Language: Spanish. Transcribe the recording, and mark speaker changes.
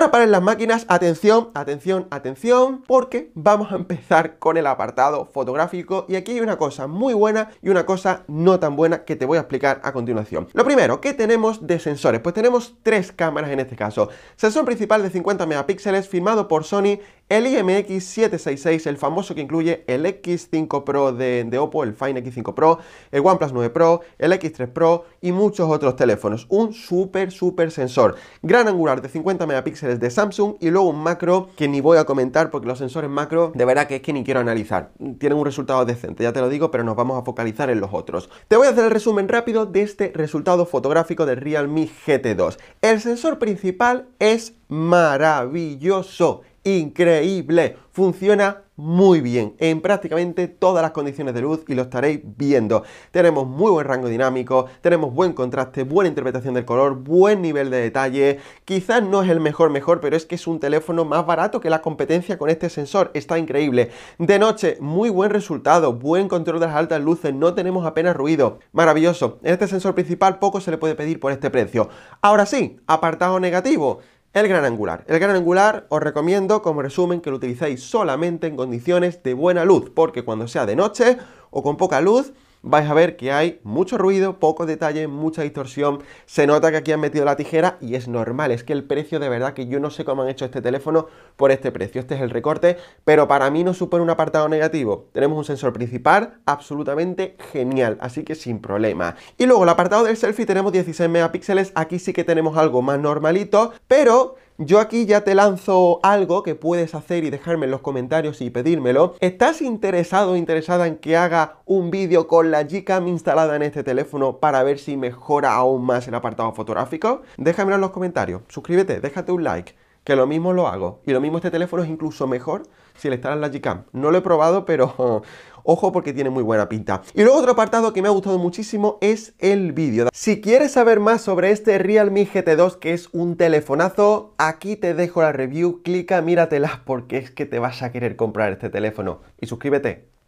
Speaker 1: Ahora para las máquinas, atención, atención, atención, porque vamos a empezar con el apartado fotográfico y aquí hay una cosa muy buena y una cosa no tan buena que te voy a explicar a continuación. Lo primero, ¿qué tenemos de sensores? Pues tenemos tres cámaras en este caso. Sensor principal de 50 megapíxeles firmado por Sony el IMX766, el famoso que incluye el X5 Pro de, Oppo, el Fine X5 Pro, el OnePlus 9 Pro, el X3 Pro y muchos otros teléfonos. Un súper, súper sensor. Gran angular de 50 megapíxeles de Samsung y luego un macro que ni voy a comentar porque los sensores macro de verdad que es que ni quiero analizar. Tienen un resultado decente, ya te lo digo, pero nos vamos a focalizar en los otros. Te voy a hacer el resumen rápido de este resultado fotográfico del Realme GT2. El sensor principal es maravilloso increíble. Funciona muy bien en prácticamente todas las condiciones de luz y lo estaréis viendo. Tenemos muy buen rango dinámico, tenemos buen contraste, buena interpretación del color, buen nivel de detalle. Quizás no es el mejor mejor, pero es que es un teléfono más barato que la competencia con este sensor. Está increíble. De noche, muy buen resultado, buen control de las altas luces, no tenemos apenas ruido. Maravilloso. En este sensor principal poco se le puede pedir por este precio. Ahora sí, apartado negativo. El gran angular. El gran angular os recomiendo como resumen que lo utilicéis solamente en condiciones de buena luz, porque cuando sea de noche o con poca luz, vais a ver que hay mucho ruido, pocos detalle, mucha distorsión, se nota que aquí han metido la tijera y es normal, es que el precio de verdad que yo no sé cómo han hecho este teléfono por este precio, este es el recorte, pero para mí no supone un apartado negativo, tenemos un sensor principal absolutamente genial, así que sin problema. Y luego el apartado del selfie tenemos 16 megapíxeles, aquí sí que tenemos algo más normalito, pero yo aquí ya te lanzo algo que puedes hacer y dejarme en los comentarios y pedírmelo. ¿Estás interesado o interesada en que haga un vídeo con la Gcam instalada en este teléfono para ver si mejora aún más el apartado fotográfico? Déjamelo en los comentarios, suscríbete, déjate un like que lo mismo lo hago. Y lo mismo este teléfono es incluso mejor si le en la Gcam. No lo he probado, pero ojo porque tiene muy buena pinta. Y luego otro apartado que me ha gustado muchísimo es el vídeo. Si quieres saber más sobre este Realme GT2 que es un telefonazo, aquí te dejo la review, clica, míratela porque es que te vas a querer comprar este teléfono. Y suscríbete.